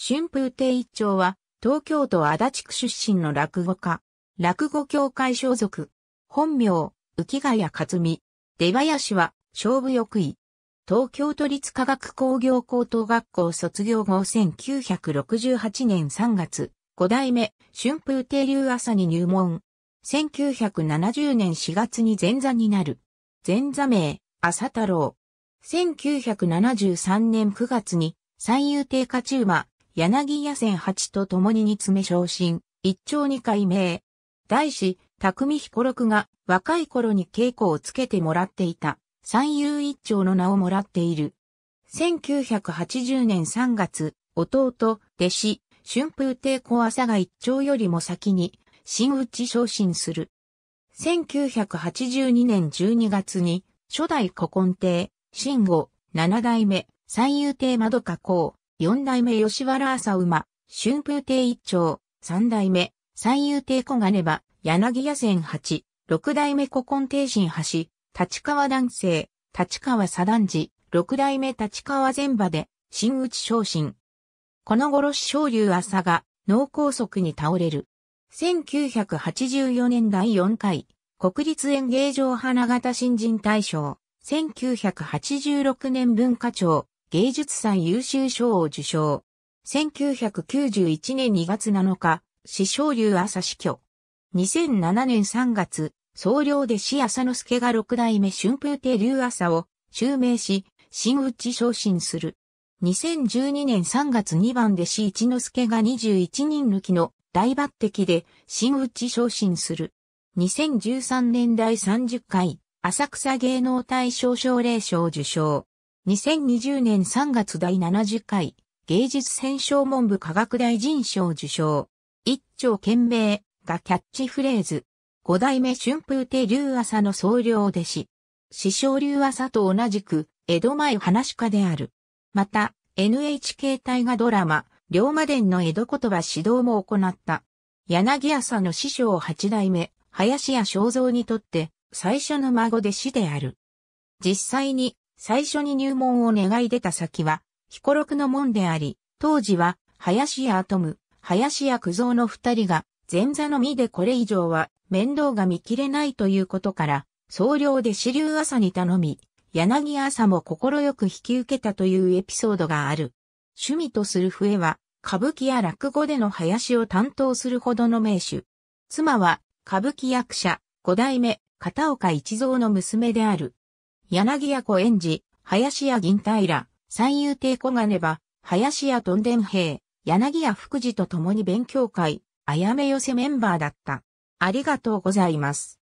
春風亭一丁は、東京都足立区出身の落語家、落語協会所属、本名、浮谷克美、出林は、勝負欲位。東京都立科学工業高等学校卒業後1968年3月、五代目、春風亭流朝に入門。1970年4月に前座になる。前座名、朝太郎。1973年9月に、三遊亭勝馬、柳屋線八と共に煮詰め昇進、一丁二回名。大師、匠彦六が若い頃に稽古をつけてもらっていた、三遊一丁の名をもらっている。1980年3月、弟、弟子、春風亭小朝が一丁よりも先に、新内昇進する。1982年12月に、初代古今亭、新吾、七代目、三遊亭窓加公、四代目吉原朝馬、春風亭一丁、三代目、三遊亭小金場、柳屋線八、六代目古今亭新橋、立川男性、立川左段寺、六代目立川前場で、新内昇進。この頃昇竜朝が脳梗塞に倒れる。1984年第4回、国立演芸場花形新人大賞、1986年文化庁、芸術祭優秀賞を受賞。1991年2月7日、師匠流朝死去。2007年3月、総領で子朝之助が六代目春風亭流朝を襲名し、新内昇進する。2012年3月2番で子一之助が21人抜きの大抜擢で新内昇進する。2013年第30回浅草芸能大賞奨励賞受賞。2020年3月第70回芸術選奨文部科学大臣賞受賞。一丁懸命がキャッチフレーズ。五代目春風亭竜朝の総領弟子。師匠竜朝と同じく江戸前話家である。また NHK 大河ドラマ龍馬伝の江戸言葉指導も行った。柳朝の師匠八代目林家正蔵にとって最初の孫弟子である。実際に最初に入門を願い出た先は、彦六の門であり、当時は、林やアトム、林や九蔵の二人が、前座のみでこれ以上は面倒が見切れないということから、総領で支流朝に頼み、柳朝も心よく引き受けたというエピソードがある。趣味とする笛は、歌舞伎や落語での林を担当するほどの名手。妻は、歌舞伎役者、五代目、片岡一蔵の娘である。柳屋小園寺、林家銀平、三遊亭小金場、林家とんでん平、柳屋福寺と共に勉強会、あやめ寄せメンバーだった。ありがとうございます。